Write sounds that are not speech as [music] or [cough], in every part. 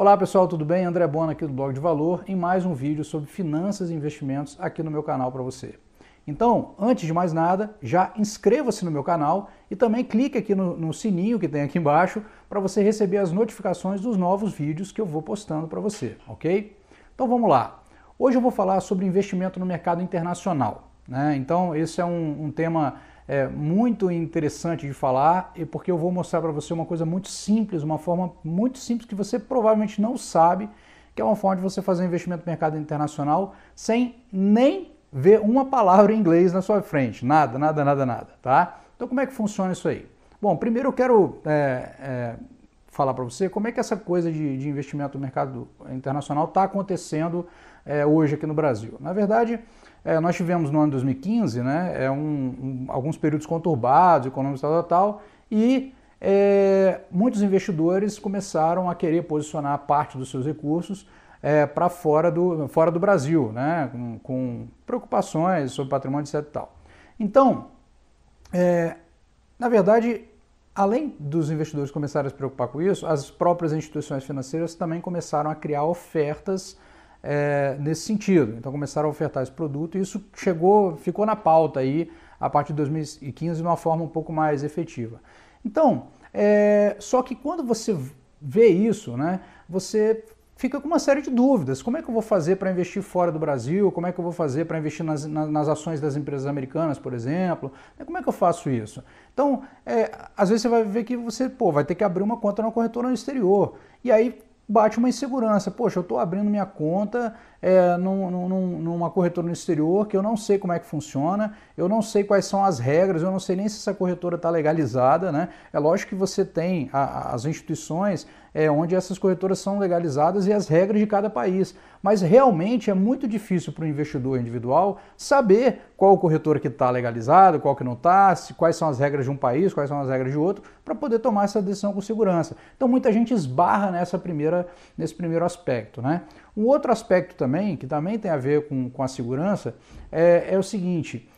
Olá pessoal, tudo bem? André Bona aqui do Blog de Valor em mais um vídeo sobre finanças e investimentos aqui no meu canal para você. Então, antes de mais nada, já inscreva-se no meu canal e também clique aqui no, no sininho que tem aqui embaixo para você receber as notificações dos novos vídeos que eu vou postando para você, ok? Então vamos lá. Hoje eu vou falar sobre investimento no mercado internacional. Né? Então, esse é um, um tema é, muito interessante de falar, e porque eu vou mostrar para você uma coisa muito simples, uma forma muito simples que você provavelmente não sabe, que é uma forma de você fazer investimento no mercado internacional sem nem ver uma palavra em inglês na sua frente. Nada, nada, nada, nada, tá? Então como é que funciona isso aí? Bom, primeiro eu quero é, é, falar para você como é que essa coisa de, de investimento no mercado internacional está acontecendo é, hoje aqui no Brasil. Na verdade, é, nós tivemos no ano de 2015 né, é um, um, alguns períodos conturbados, econômicos tal, tal, tal e é, muitos investidores começaram a querer posicionar parte dos seus recursos é, para fora do, fora do Brasil, né, com, com preocupações sobre patrimônio, etc. Tal. Então, é, na verdade, além dos investidores começarem a se preocupar com isso, as próprias instituições financeiras também começaram a criar ofertas é, nesse sentido. Então começaram a ofertar esse produto e isso chegou, ficou na pauta aí a partir de 2015 de uma forma um pouco mais efetiva. Então, é, só que quando você vê isso, né, você fica com uma série de dúvidas. Como é que eu vou fazer para investir fora do Brasil? Como é que eu vou fazer para investir nas, nas, ações das empresas americanas, por exemplo? Né, como é que eu faço isso? Então, é, às vezes você vai ver que você pô, vai ter que abrir uma conta na corretora no exterior. E aí bate uma insegurança. Poxa, eu estou abrindo minha conta é, num, num, numa corretora no exterior que eu não sei como é que funciona, eu não sei quais são as regras, eu não sei nem se essa corretora está legalizada. Né? É lógico que você tem a, as instituições é, onde essas corretoras são legalizadas e as regras de cada país. Mas realmente é muito difícil para o investidor individual saber qual corretora que está legalizado, qual que não está, quais são as regras de um país, quais são as regras de outro, para poder tomar essa decisão com segurança. Então muita gente esbarra nessa primeira, nesse primeiro aspecto. Né? Um outro aspecto também, que também tem a ver com, com a segurança, é, é o seguinte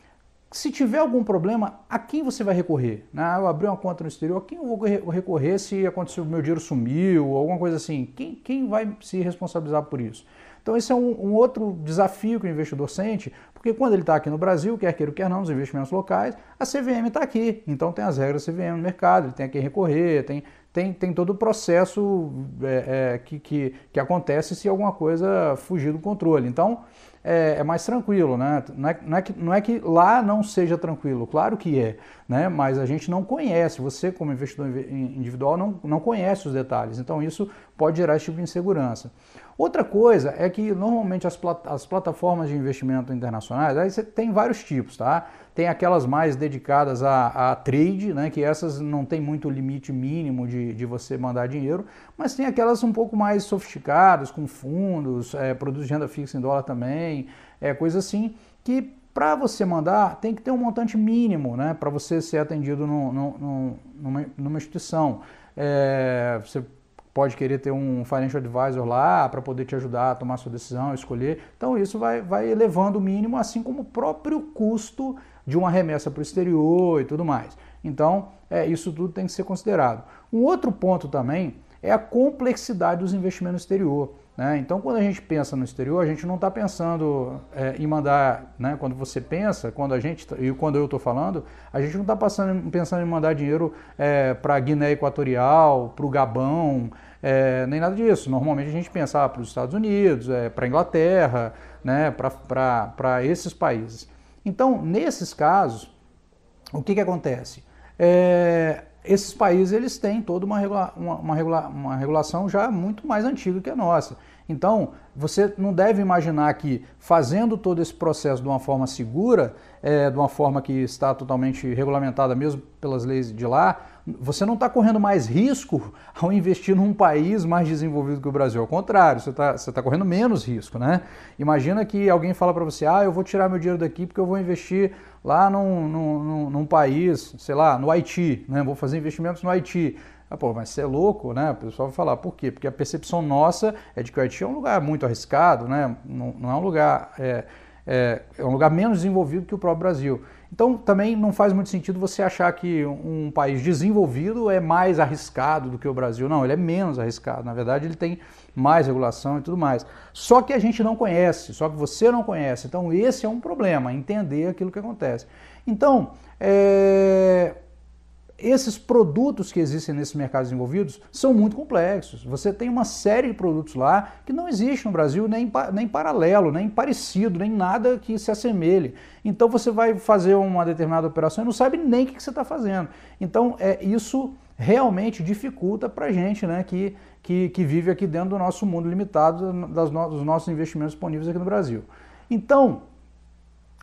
se tiver algum problema, a quem você vai recorrer? Ah, eu abri uma conta no exterior, a quem eu vou recorrer se aconteceu, meu dinheiro sumiu, alguma coisa assim? Quem, quem vai se responsabilizar por isso? Então esse é um, um outro desafio que o investidor sente, porque quando ele está aqui no Brasil, quer queira ou quer não, nos investimentos locais, a CVM está aqui, então tem as regras da CVM no mercado, ele tem a quem recorrer, tem, tem, tem todo o processo é, é, que, que, que acontece se alguma coisa fugir do controle. Então, é, é mais tranquilo, né? Não é, não, é que, não é que lá não seja tranquilo, claro que é, né? Mas a gente não conhece, você como investidor individual não, não conhece os detalhes, então isso pode gerar esse tipo de insegurança. Outra coisa é que normalmente as, plat as, plataformas de investimento internacionais, aí você tem vários tipos, tá? Tem aquelas mais dedicadas a, a trade, né? Que essas não tem muito limite mínimo de, de, você mandar dinheiro, mas tem aquelas um pouco mais sofisticadas, com fundos, é, produtos de renda fixa em dólar também, é, coisa assim, que para você mandar tem que ter um montante mínimo, né? Para você ser atendido no, no, no, numa, numa, instituição. É, você pode querer ter um financial advisor lá para poder te ajudar a tomar sua decisão, escolher. Então isso vai, vai elevando o mínimo, assim como o próprio custo de uma remessa para o exterior e tudo mais. Então é, isso tudo tem que ser considerado. Um outro ponto também é a complexidade dos investimentos no exterior. Né? Então, quando a gente pensa no exterior, a gente não está pensando é, em mandar, né? quando você pensa, quando a gente, tá, e quando eu estou falando, a gente não está pensando em mandar dinheiro é, para a Guiné Equatorial, para o Gabão, é, nem nada disso. Normalmente a gente pensa ah, para os Estados Unidos, é, para a Inglaterra, né? para esses países. Então, nesses casos, o que, que acontece? É, esses países eles têm toda uma, regula uma, uma, regula uma regulação já muito mais antiga que a nossa. Então, você não deve imaginar que fazendo todo esse processo de uma forma segura, é, de uma forma que está totalmente regulamentada mesmo pelas leis de lá, você não está correndo mais risco [laughs] ao investir num país mais desenvolvido que o Brasil. Ao contrário, você está tá correndo menos risco, né? Imagina que alguém fala para você, ah, eu vou tirar meu dinheiro daqui porque eu vou investir lá num, num, num, num país, sei lá, no Haiti, né? Vou fazer investimentos no Haiti ah, pô, mas você é louco, né? O pessoal vai falar, por quê? Porque a percepção nossa é de que o Haiti é um lugar muito arriscado, né? Não, não é um lugar. É, é, é, um lugar menos desenvolvido que o próprio Brasil. Então também não faz muito sentido você achar que um país desenvolvido é mais arriscado do que o Brasil. Não, ele é menos arriscado. Na verdade, ele tem mais regulação e tudo mais. Só que a gente não conhece, só que você não conhece. Então esse é um problema, entender aquilo que acontece. Então, é esses produtos que existem nesses mercados desenvolvidos são muito complexos. Você tem uma série de produtos lá que não existe no Brasil nem, nem paralelo, nem parecido, nem nada que se assemelhe. Então você vai fazer uma determinada operação e não sabe nem o que, você está fazendo. Então é isso realmente dificulta para a gente né, que, que, que, vive aqui dentro do nosso mundo limitado, das no, dos nossos investimentos disponíveis aqui no Brasil. Então,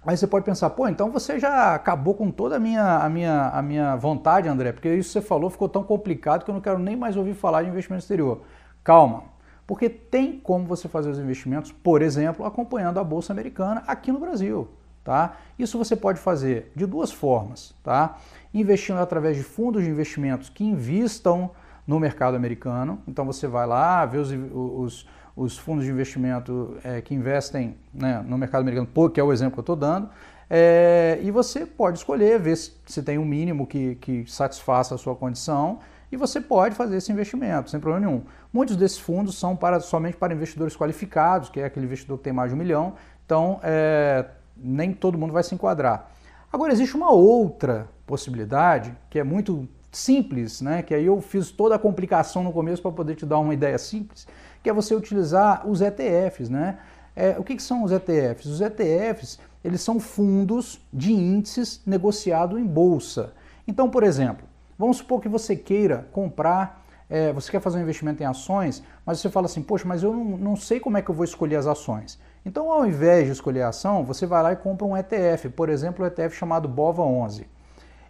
Aí você pode pensar, pô, então você já acabou com toda a minha, a minha, a minha vontade, André, porque isso que você falou ficou tão complicado que eu não quero nem mais ouvir falar de investimento exterior. Calma, porque tem como você fazer os investimentos, por exemplo, acompanhando a Bolsa Americana aqui no Brasil. Tá? Isso você pode fazer de duas formas, tá? Investindo através de fundos de investimentos que investam no mercado americano. Então você vai lá, vê os, os, os fundos de investimento é, que investem né, no mercado americano, que é o exemplo que eu estou dando, é, e você pode escolher, ver se, se tem um mínimo que, que satisfaça a sua condição, e você pode fazer esse investimento, sem problema nenhum. Muitos desses fundos são para, somente para investidores qualificados, que é aquele investidor que tem mais de um milhão, então é, nem todo mundo vai se enquadrar. Agora, existe uma outra possibilidade, que é muito simples, né? que aí eu fiz toda a complicação no começo para poder te dar uma ideia simples, que é você utilizar os ETFs, né? É, o que, que, são os ETFs? Os ETFs eles são fundos de índices negociado em bolsa. Então, por exemplo, vamos supor que você queira comprar, é, você quer fazer um investimento em ações, mas você fala assim, poxa, mas eu não, não sei como é que eu vou escolher as ações. Então, ao invés de escolher a ação, você vai lá e compra um ETF, por exemplo, um ETF chamado BOVA11.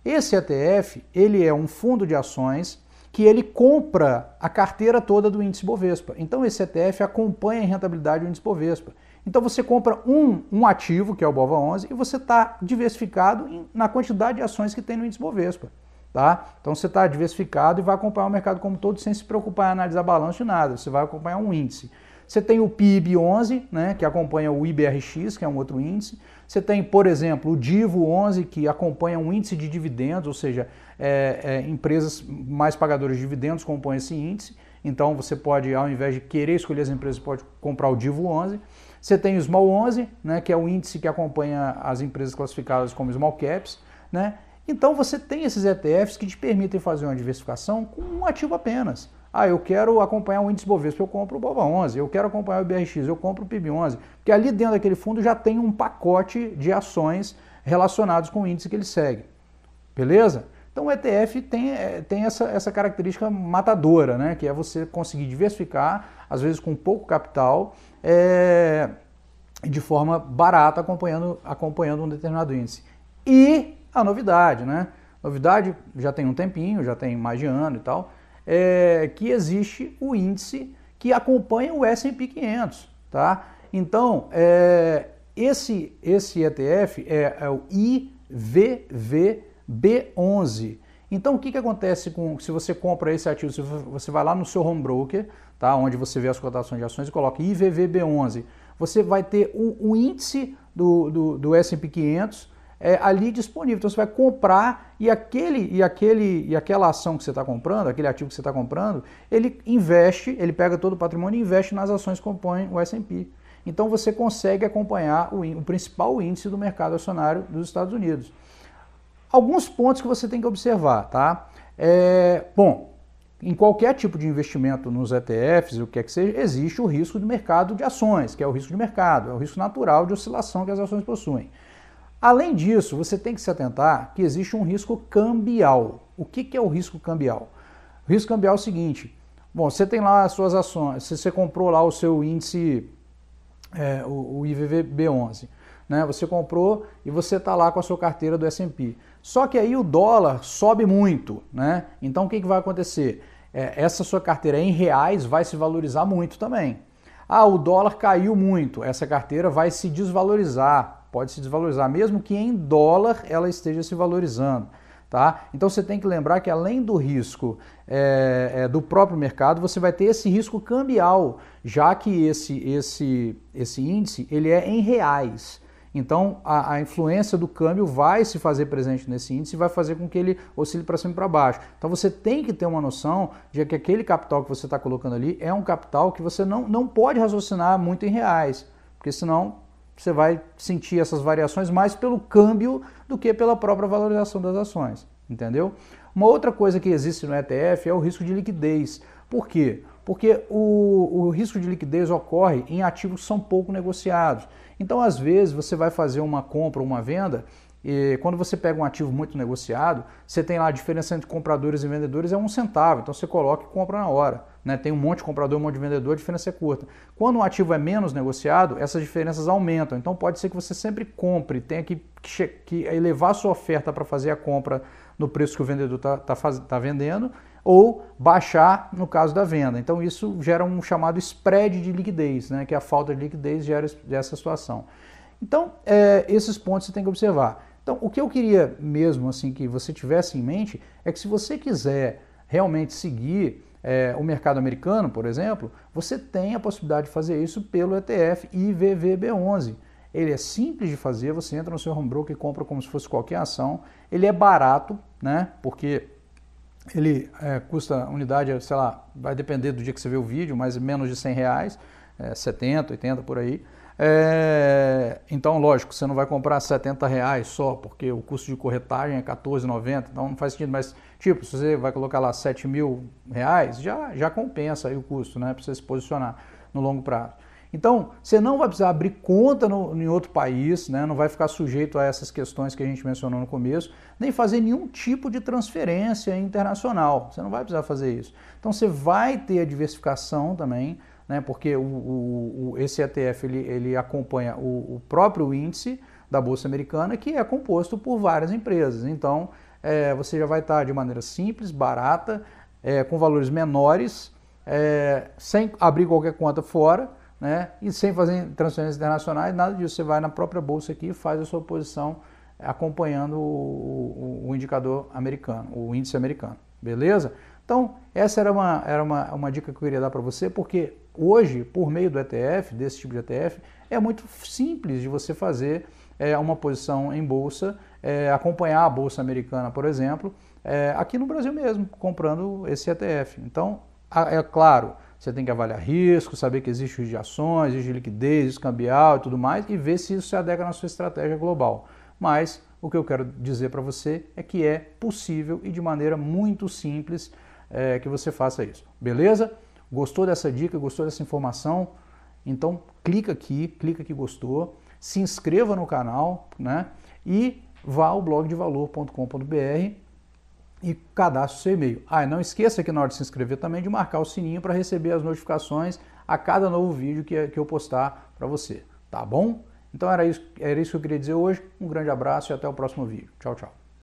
Esse ETF ele é um fundo de ações que ele compra a carteira toda do índice Bovespa. Então esse ETF acompanha a rentabilidade do índice Bovespa. Então você compra um, um ativo, que é o BOVA11, e você está diversificado em, na quantidade de ações que tem no índice Bovespa. Tá? Então você está diversificado e vai acompanhar o mercado como todo sem se preocupar em analisar balanço de nada, você vai acompanhar um índice. Você tem o PIB 11, né, que acompanha o IBRX, que é um outro índice. Você tem, por exemplo, o DIVO 11, que acompanha um índice de dividendos, ou seja, é, é, empresas mais pagadoras de dividendos compõem esse índice. Então você pode, ao invés de querer escolher as empresas, pode comprar o DIVO 11. Você tem o Small 11, né, que é o índice que acompanha as empresas classificadas como Small Caps. Né? Então você tem esses ETFs que te permitem fazer uma diversificação com um ativo apenas. Ah, eu quero acompanhar o índice Bovespa, eu compro o BOVA11. Eu quero acompanhar o BRX, eu compro o PIB11. Porque ali dentro daquele fundo já tem um pacote de ações relacionadas com o índice que ele segue. Beleza? Então o ETF tem, é, tem essa, essa característica matadora, né? que é você conseguir diversificar, às vezes com pouco capital, é, de forma barata acompanhando, acompanhando um determinado índice. E a novidade, né? Novidade já tem um tempinho, já tem mais de ano e tal, é, que existe o índice que acompanha o S&P 500, tá? Então, é, esse, esse ETF é, é, o IVVB11. Então, o que, que acontece com se você compra esse ativo? Se você vai lá no seu home broker, tá? onde você vê as cotações de ações e coloca IVVB11, você vai ter o, o índice do, do, do S&P 500, é, ali disponível. Então você vai comprar e aquele e aquele e aquela ação que você está comprando, aquele ativo que você está comprando, ele investe, ele pega todo o patrimônio e investe nas ações que compõem o S&P. Então você consegue acompanhar o, o principal índice do mercado acionário dos Estados Unidos. Alguns pontos que você tem que observar, tá? É, bom, em qualquer tipo de investimento nos ETFs, o que é que seja, existe o risco de mercado de ações, que é o risco de mercado, é o risco natural de oscilação que as ações possuem. Além disso, você tem que se atentar que existe um risco cambial. O que, que é o risco cambial? O risco cambial é o seguinte: bom, você tem lá as suas ações, você comprou lá o seu índice, é, o, o 11 né? Você comprou e você está lá com a sua carteira do S&P. Só que aí o dólar sobe muito, né? Então o que, que vai acontecer? É, essa sua carteira em reais vai se valorizar muito também. Ah, o dólar caiu muito, essa carteira vai se desvalorizar pode se desvalorizar, mesmo que em dólar ela esteja se valorizando. Tá? Então você tem que lembrar que além do risco é, é, do próprio mercado, você vai ter esse risco cambial, já que esse, esse, esse índice ele é em reais. Então a, a, influência do câmbio vai se fazer presente nesse índice e vai fazer com que ele oscile para cima e para baixo. Então você tem que ter uma noção de que aquele capital que você está colocando ali é um capital que você não, não pode raciocinar muito em reais, porque senão você vai sentir essas variações mais pelo câmbio do que pela própria valorização das ações, entendeu? Uma outra coisa que existe no ETF é o risco de liquidez. Por quê? Porque o, o risco de liquidez ocorre em ativos que são pouco negociados. Então, às vezes, você vai fazer uma compra ou uma venda e quando você pega um ativo muito negociado, você tem lá a diferença entre compradores e vendedores é um centavo. Então, você coloca e compra na hora né? tem um monte de comprador, um monte de vendedor, a diferença é curta. Quando um ativo é menos negociado, essas diferenças aumentam. Então pode ser que você sempre compre, tenha que, que elevar a sua oferta para fazer a compra no preço que o vendedor está tá, tá, tá vendendo ou baixar no caso da venda. Então isso gera um chamado spread de liquidez, né? que é a falta de liquidez gera essa situação. Então é, esses pontos você tem que observar. Então, o que eu queria mesmo assim que você tivesse em mente é que se você quiser realmente seguir é, o mercado americano, por exemplo, você tem a possibilidade de fazer isso pelo ETF IVVB11. Ele é simples de fazer, você entra no seu home broker e compra como se fosse qualquer ação. Ele é barato, né? Porque ele é, custa unidade, sei lá, vai depender do dia que você vê o vídeo, mas menos de 100 reais, é, 70, 80 por aí. É, então, lógico, você não vai comprar 70 reais só, porque o custo de corretagem é 14,90, então não faz sentido, mas Tipo, se você vai colocar lá 7 mil reais, já, já compensa o custo, né? Para você se posicionar no longo prazo. Então, você não vai precisar abrir conta no, em outro país, né? não vai ficar sujeito a essas questões que a gente mencionou no começo, nem fazer nenhum tipo de transferência internacional. Você não vai precisar fazer isso. Então, você vai ter a diversificação também, né? porque o, o, o esse ETF ele, ele acompanha o, o próprio índice da Bolsa Americana, que é composto por várias empresas. Então, é, você já vai estar de maneira simples, barata, é, com valores menores, é, sem abrir qualquer conta fora, né? E sem fazer transferências internacionais, nada disso. Você vai na própria bolsa aqui e faz a sua posição acompanhando o, o, o indicador americano, o índice americano, beleza? Então, essa era uma, era uma, uma dica que eu queria dar para você, porque hoje, por meio do ETF, desse tipo de ETF, é muito simples de você fazer é, uma posição em bolsa, é, acompanhar a bolsa americana, por exemplo, é, aqui no Brasil mesmo, comprando esse ETF. Então, é claro, você tem que avaliar risco, saber que existe risco de ações, de liquidez, escambial e tudo mais, e ver se isso se adequa na sua estratégia global. Mas o que eu quero dizer para você é que é possível e de maneira muito simples é, que você faça isso. Beleza? Gostou dessa dica? Gostou dessa informação? Então clica aqui, clica que gostou se inscreva no canal né, e vá ao blogdevalor.com.br e cadastre seu e-mail. Ah, e não esqueça que na hora de se inscrever também de marcar o sininho para receber as notificações a cada novo vídeo que, que eu postar para você, tá bom? Então era isso, era isso que eu queria dizer hoje. Um grande abraço e até o próximo vídeo. Tchau, tchau.